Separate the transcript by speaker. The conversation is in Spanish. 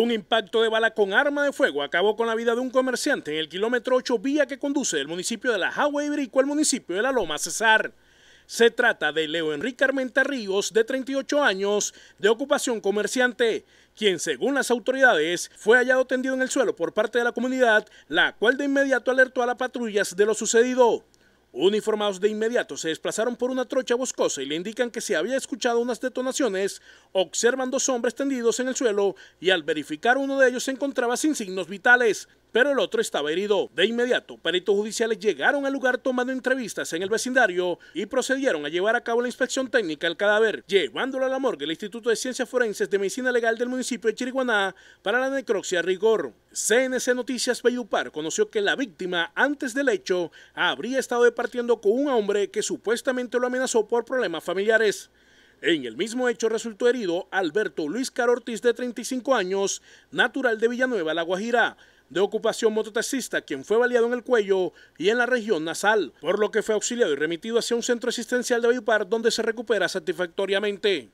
Speaker 1: Un impacto de bala con arma de fuego acabó con la vida de un comerciante en el kilómetro 8 vía que conduce del municipio de La Jagua Brico al municipio de La Loma Cesar. Se trata de Leo Enrique Armenta Ríos, de 38 años, de ocupación comerciante, quien según las autoridades fue hallado tendido en el suelo por parte de la comunidad, la cual de inmediato alertó a las patrullas de lo sucedido. Uniformados de inmediato se desplazaron por una trocha boscosa y le indican que se había escuchado unas detonaciones. Observan dos hombres tendidos en el suelo y al verificar uno de ellos se encontraba sin signos vitales pero el otro estaba herido. De inmediato, peritos judiciales llegaron al lugar tomando entrevistas en el vecindario y procedieron a llevar a cabo la inspección técnica del cadáver, llevándolo a la morgue del Instituto de Ciencias Forenses de Medicina Legal del municipio de Chiriguaná para la necropsia rigor. CNC Noticias Bellupar conoció que la víctima, antes del hecho, habría estado departiendo con un hombre que supuestamente lo amenazó por problemas familiares. En el mismo hecho resultó herido Alberto Luis Caro Ortiz, de 35 años, natural de Villanueva, La Guajira, de ocupación mototaxista, quien fue baleado en el cuello y en la región nasal, por lo que fue auxiliado y remitido hacia un centro asistencial de Bayupar, donde se recupera satisfactoriamente.